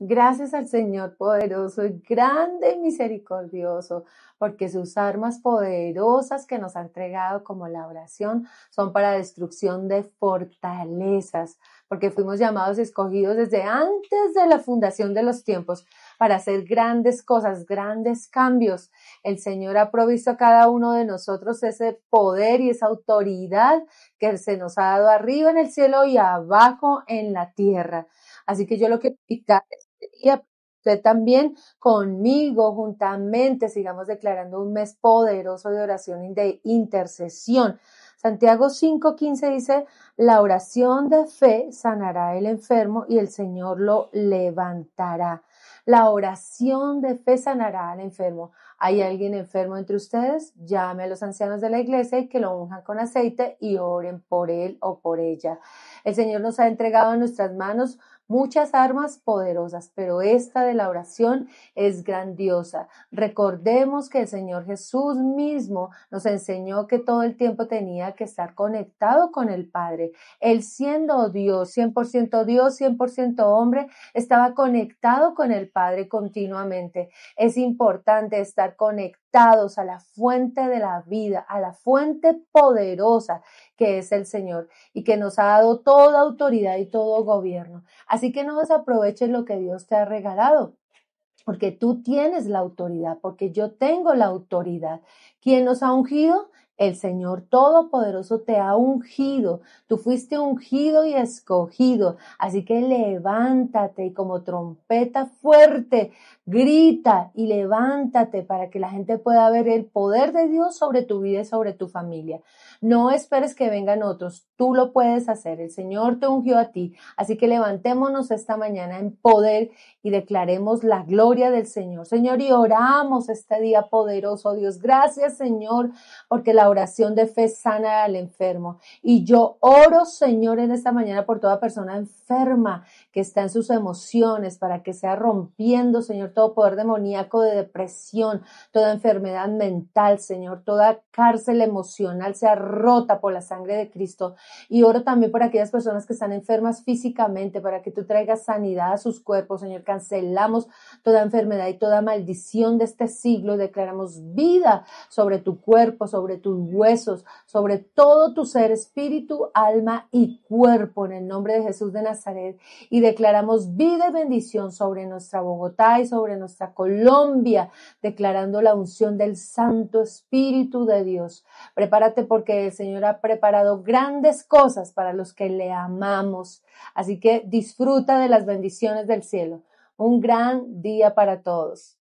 Gracias al Señor poderoso y grande y misericordioso, porque sus armas poderosas que nos ha entregado como la oración son para destrucción de fortalezas, porque fuimos llamados, y escogidos desde antes de la fundación de los tiempos para hacer grandes cosas, grandes cambios. El Señor ha provisto a cada uno de nosotros ese poder y esa autoridad que se nos ha dado arriba en el cielo y abajo en la tierra. Así que yo lo que y es usted también conmigo, juntamente, sigamos declarando un mes poderoso de oración y de intercesión. Santiago 5:15 dice, la oración de fe sanará el enfermo y el Señor lo levantará. La oración de fe sanará al enfermo hay alguien enfermo entre ustedes, llame a los ancianos de la iglesia y que lo unjan con aceite y oren por él o por ella. El Señor nos ha entregado en nuestras manos muchas armas poderosas, pero esta de la oración es grandiosa. Recordemos que el Señor Jesús mismo nos enseñó que todo el tiempo tenía que estar conectado con el Padre. Él siendo Dios, 100% Dios, 100% hombre, estaba conectado con el Padre continuamente. Es importante estar conectados a la fuente de la vida, a la fuente poderosa que es el Señor y que nos ha dado toda autoridad y todo gobierno. Así que no desaproveches lo que Dios te ha regalado porque tú tienes la autoridad, porque yo tengo la autoridad. ¿Quién nos ha ungido? El Señor Todopoderoso te ha ungido, tú fuiste ungido y escogido, así que levántate y como trompeta fuerte, grita y levántate para que la gente pueda ver el poder de Dios sobre tu vida y sobre tu familia. No esperes que vengan otros, tú lo puedes hacer, el Señor te ungió a ti, así que levantémonos esta mañana en poder y declaremos la gloria del Señor. Señor, y oramos este día poderoso, Dios, gracias Señor, porque la oración de fe sana al enfermo. Y yo oro, Señor, en esta mañana por toda persona enferma que está en sus emociones, para que sea rompiendo, Señor, todo poder demoníaco de depresión, toda enfermedad mental, Señor, toda cárcel emocional sea rota por la sangre de Cristo. Y oro también por aquellas personas que están enfermas físicamente, para que tú traigas sanidad a sus cuerpos, Señor. Cancelamos toda enfermedad y toda maldición de este siglo. Declaramos vida sobre tu cuerpo, sobre tu huesos, sobre todo tu ser, espíritu, alma y cuerpo, en el nombre de Jesús de Nazaret. Y declaramos vida y bendición sobre nuestra Bogotá y sobre nuestra Colombia, declarando la unción del Santo Espíritu de Dios. Prepárate porque el Señor ha preparado grandes cosas para los que le amamos. Así que disfruta de las bendiciones del cielo. Un gran día para todos.